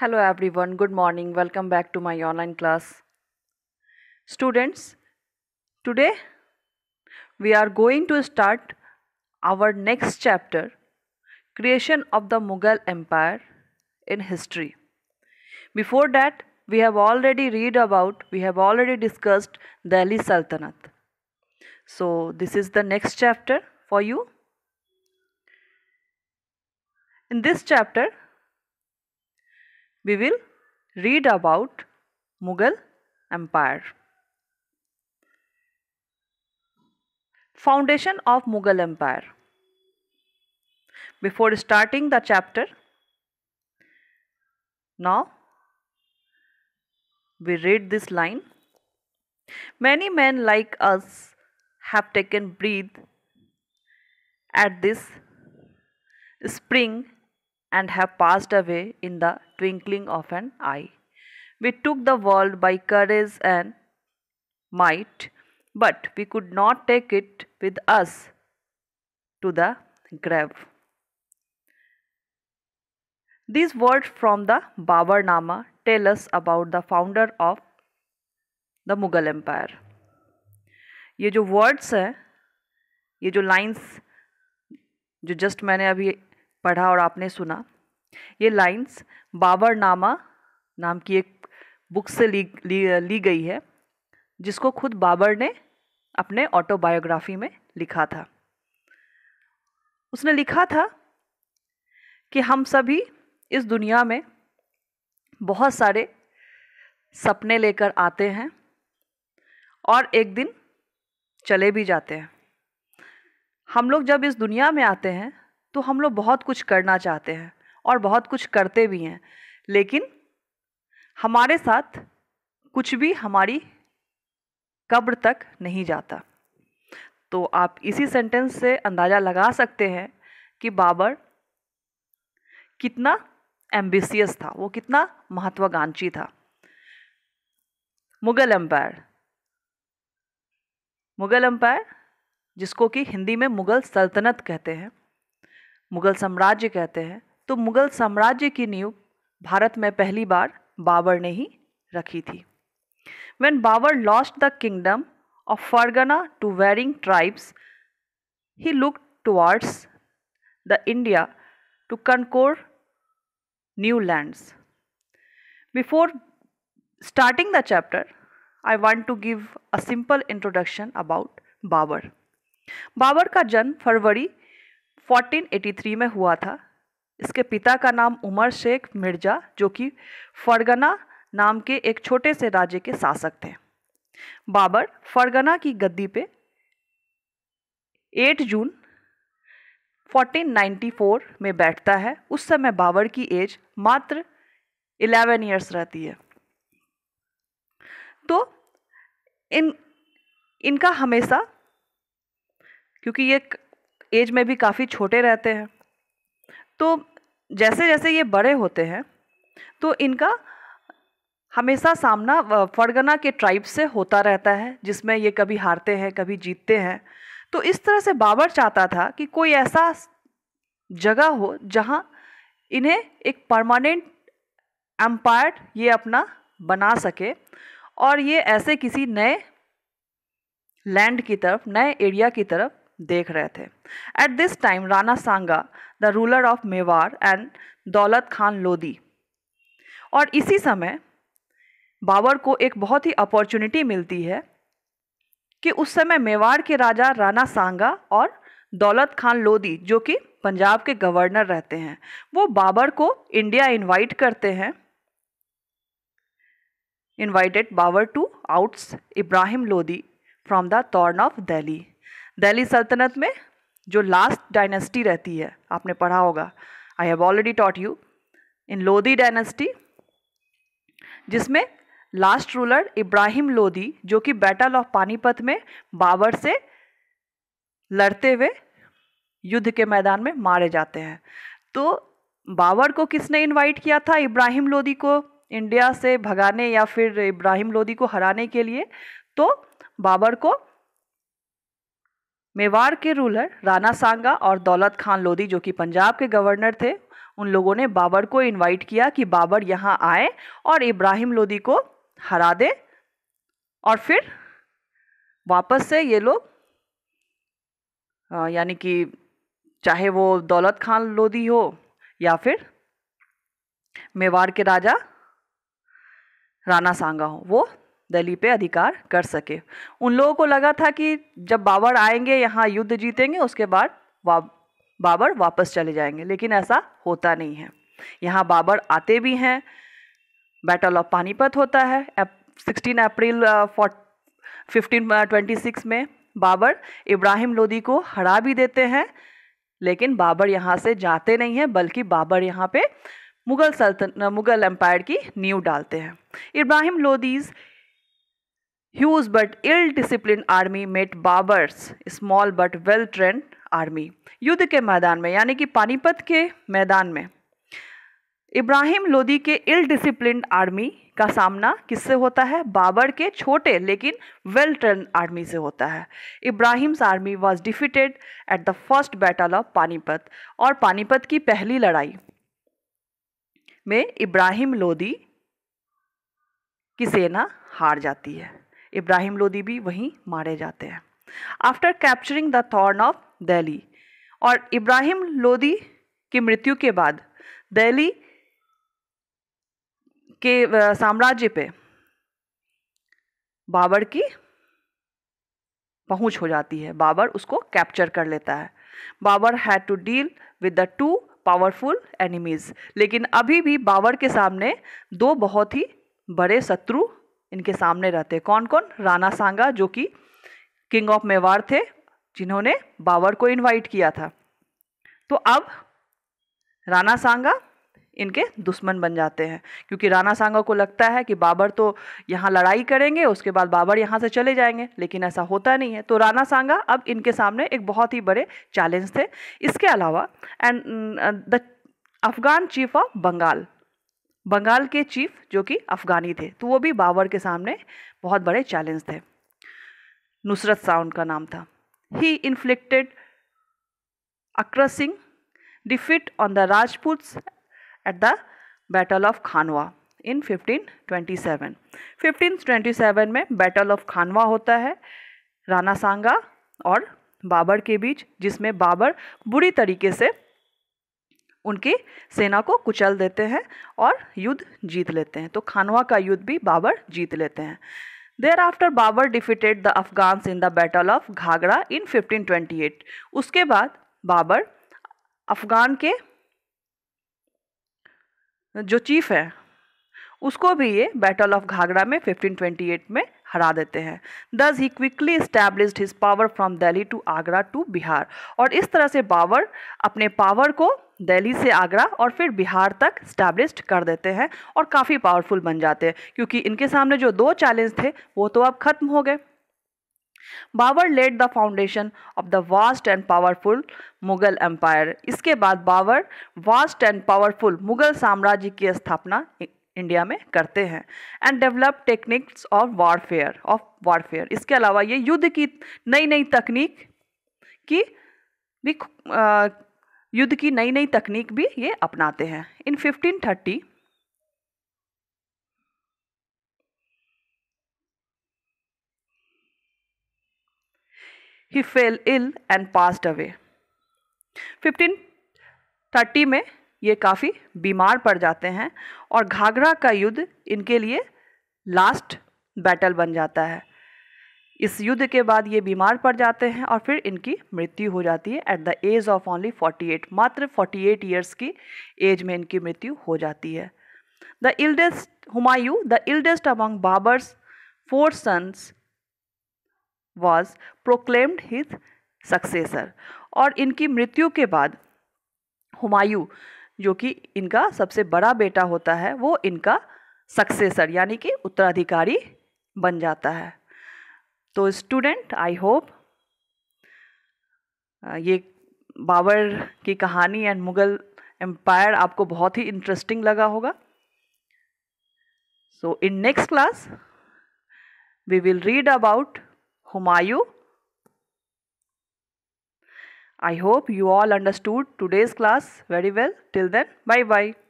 Hello everyone, good morning. Welcome back to my online class. Students, today we are going to start our next chapter Creation of the Mughal Empire in History. Before that, we have already read about, we have already discussed Delhi Sultanate. So, this is the next chapter for you. In this chapter, we will read about Mughal Empire. Foundation of Mughal Empire. Before starting the chapter, now we read this line. Many men like us have taken breath at this spring and have passed away in the twinkling of an eye. We took the world by courage and might, but we could not take it with us to the grave. These words from the Nama tell us about the founder of the Mughal Empire. ये जो words हैं ये जो lines जो just मैंने अभी पढ़ा और आपने सुना ये लाइंस बाबरनामा नाम की एक बुक से ली ली, ली गई है जिसको खुद बाबर ने अपने ऑटोबायोग्राफी में लिखा था उसने लिखा था कि हम सभी इस दुनिया में बहुत सारे सपने लेकर आते हैं और एक दिन चले भी जाते हैं हम लोग जब इस दुनिया में आते हैं तो हम लोग बहुत कुछ करना चाहते हैं और बहुत कुछ करते भी हैं लेकिन हमारे साथ कुछ भी हमारी कब्र तक नहीं जाता तो आप इसी सेंटेंस से अंदाज़ा लगा सकते हैं कि बाबर कितना एम्बिसियस था वो कितना महत्वाकांक्षी था मुगल एम्पायर मुगल एम्पायर जिसको कि हिंदी में मुगल सल्तनत कहते हैं मुगल साम्राज्य कहते हैं तो मुगल साम्राज्य की नींव भारत में पहली बार बाबर ने ही रखी थी when Babur lost the kingdom of Fergana to warring tribes he look towards the India to conquer new lands before starting the chapter I want to give a simple introduction about Babur Babur का जन्म फरवरी 1600 1483 में हुआ था इसके पिता का नाम उमर शेख मिर्जा जो कि फरगना नाम के एक छोटे से राज्य के शासक थे बाबर फरगना की गद्दी पे 8 जून 1494 में बैठता है उस समय बाबर की एज मात्र 11 इयर्स रहती है तो इन इनका हमेशा क्योंकि ये एज में भी काफ़ी छोटे रहते हैं तो जैसे जैसे ये बड़े होते हैं तो इनका हमेशा सामना फड़गना के ट्राइब से होता रहता है जिसमें ये कभी हारते हैं कभी जीतते हैं तो इस तरह से बाबर चाहता था कि कोई ऐसा जगह हो जहाँ इन्हें एक परमानेंट एम्पायर ये अपना बना सके और ये ऐसे किसी नए लैंड की तरफ नए एरिया की तरफ देख रहे थे at this time Rana Sanga the ruler of Mewar and Daulat Khan Lodi और इसी समय बाबर को एक बहुत ही अपॉर्चुनिटी मिलती है कि उस समय मेवाड़ के राजा राणा सांगा और दौलत खान लोदी जो कि पंजाब के गवर्नर रहते हैं वो बाबर को इंडिया इनवाइट करते हैं इनवाइटेड बाबर टू आउट्स Ibrahim Lodi from the throne of Delhi Delhi सल्तनत में जो लास्ट डायनेस्टी रहती है आपने पढ़ा होगा I have already taught you in Lodhi dynasty जिसमें लास्ट रूलर इब्राहिम लोधी जो कि बैटल ऑफ पानीपत में बाबर से लड़ते हुए युद्ध के मैदान में मारे जाते हैं तो बाबर को किसने इनवाइट किया था इब्राहिम लोधी को इंडिया से भगाने या फिर इब्राहिम लोधी को हराने के लिए तो बाबर को मेवाड़ के रूलर राणा सांगा और दौलत खान लोधी जो कि पंजाब के गवर्नर थे उन लोगों ने बाबर को इनवाइट किया कि बाबर यहाँ आए और इब्राहिम लोधी को हरा दे और फिर वापस से ये लोग यानी कि चाहे वो दौलत खान लोधी हो या फिर मेवाड़ के राजा राणा सांगा हो वो दली पे अधिकार कर सके उन लोगों को लगा था कि जब बाबर आएंगे यहाँ युद्ध जीतेंगे उसके बाद वा बाबर वापस चले जाएंगे लेकिन ऐसा होता नहीं है यहाँ बाबर आते भी हैं बैटल ऑफ पानीपत होता है sixteen April fifteen twenty six में बाबर इब्राहिम लोदी को हरा भी देते हैं लेकिन बाबर यहाँ से जाते नहीं हैं बल्कि बाबर यहाँ पे मुगल सल्तन मुगल एम्पायर की नींव डालते हैं Ibrahim लोदीज़ Huge but ill disciplined army met Babar's small but well trained army. युद्ध के मैदान में यानी कि पानीपत के मैदान में इब्राहिम लोदी के इल डिसिप्लिन आर्मी का सामना किससे होता है बाबर के छोटे लेकिन वेल ट्रेन आर्मी से होता है Ibrahim's army was defeated at the first battle of Panipat और पानीपत की पहली लड़ाई में इब्राहिम लोदी की सेना हार जाती है इब्राहिम लोदी भी वहीं मारे जाते हैं after capturing the throne of Delhi और इब्राहिम लोदी की मृत्यु के बाद दिल्ली के साम्राज्य पे बाबर की पहुंच हो जाती है बाबर उसको कैप्चर कर लेता है Babur had to deal with the two powerful enemies लेकिन अभी भी बाबर के सामने दो बहुत ही बड़े शत्रु इनके सामने रहते कौन कौन राणा सांगा जो कि किंग ऑफ मेवाड़ थे जिन्होंने बाबर को इनवाइट किया था तो अब राणा सांगा इनके दुश्मन बन जाते हैं क्योंकि राणा सांगा को लगता है कि बाबर तो यहाँ लड़ाई करेंगे उसके बाद बाबर यहाँ से चले जाएंगे लेकिन ऐसा होता नहीं है तो राणा सांगा अब इनके सामने एक बहुत ही बड़े चैलेंज थे इसके अलावा and the Afghan chief of Bengal Bengal के चीफ जो कि अफ़गानी थे तो वो भी बाबर के सामने बहुत बड़े चैलेंज थे नुसरत शाह उनका नाम था he inflicted a crushing defeat on the Rajputs at the battle of Khanwa in 1527 1527 में बैटल ऑफ खानवा होता है राना सांगा और बाबर के बीच जिसमें बाबर बुरी तरीके से उनकी सेना को कुचल देते हैं और युद्ध जीत लेते हैं तो खानवा का युद्ध भी बाबर जीत लेते हैं thereafter Babur defeated the Afghans in the battle of Ghaghra in 1528 उसके बाद बाबर अफगान के जो चीफ है उसको भी ये बैटल ऑफ घाघरा में 1528 में हरा देते हैं दस he quickly established his power from Delhi to Agra to Bihar और इस तरह से बाबर अपने पावर को दिल्ली से आगरा और फिर बिहार तक स्टैब्लिश कर देते हैं और काफ़ी पावरफुल बन जाते हैं क्योंकि इनके सामने जो दो चैलेंज थे वो तो अब खत्म हो गए Babur led the foundation of the vast and powerful Mughal empire इसके बाद Babur vast and powerful Mughal साम्राज्य की स्थापना इंडिया में करते हैं and develop techniques of warfare of warfare इसके अलावा ये युद्ध की नई नई तकनीक की भी युद्ध की नई नई तकनीक भी ये अपनाते हैं in 1530 he fell ill and passed away 1530 में ये काफ़ी बीमार पड़ जाते हैं और घाघरा का युद्ध इनके लिए लास्ट बैटल बन जाता है इस युद्ध के बाद ये बीमार पड़ जाते हैं और फिर इनकी मृत्यु हो जाती है at the age of only 48 मात्र 48 ईयर्स की एज में इनकी मृत्यु हो जाती है the eldest Humayun the eldest among Babur's four sons was proclaimed his successor और इनकी मृत्यु के बाद हुमायूं जो कि इनका सबसे बड़ा बेटा होता है वो इनका सक्सेसर यानी कि उत्तराधिकारी बन जाता है तो स्टूडेंट आई होप ये बाबर की कहानी एंड मुगल एम्पायर आपको बहुत ही इंटरेस्टिंग लगा होगा so in next class we will read about Humayun I hope you all understood today's class very well till then bye bye